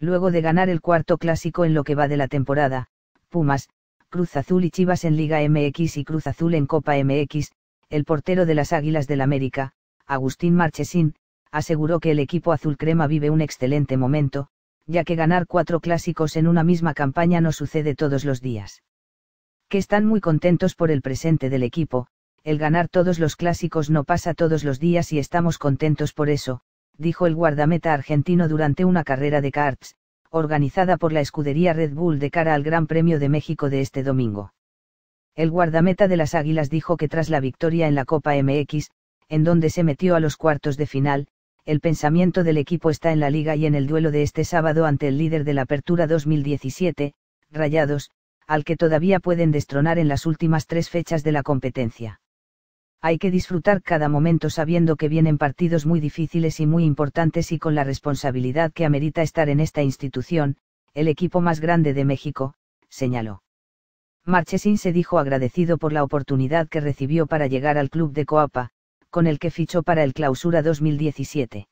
Luego de ganar el cuarto clásico en lo que va de la temporada, Pumas, Cruz Azul y Chivas en Liga MX y Cruz Azul en Copa MX, el portero de las Águilas del América, Agustín Marchesín, aseguró que el equipo azul crema vive un excelente momento, ya que ganar cuatro clásicos en una misma campaña no sucede todos los días. Que están muy contentos por el presente del equipo, el ganar todos los clásicos no pasa todos los días y estamos contentos por eso, dijo el guardameta argentino durante una carrera de karts, organizada por la escudería Red Bull de cara al Gran Premio de México de este domingo. El guardameta de las Águilas dijo que tras la victoria en la Copa MX, en donde se metió a los cuartos de final, el pensamiento del equipo está en la liga y en el duelo de este sábado ante el líder de la Apertura 2017, Rayados, al que todavía pueden destronar en las últimas tres fechas de la competencia. Hay que disfrutar cada momento sabiendo que vienen partidos muy difíciles y muy importantes y con la responsabilidad que amerita estar en esta institución, el equipo más grande de México, señaló. Marchesín se dijo agradecido por la oportunidad que recibió para llegar al club de Coapa, con el que fichó para el Clausura 2017.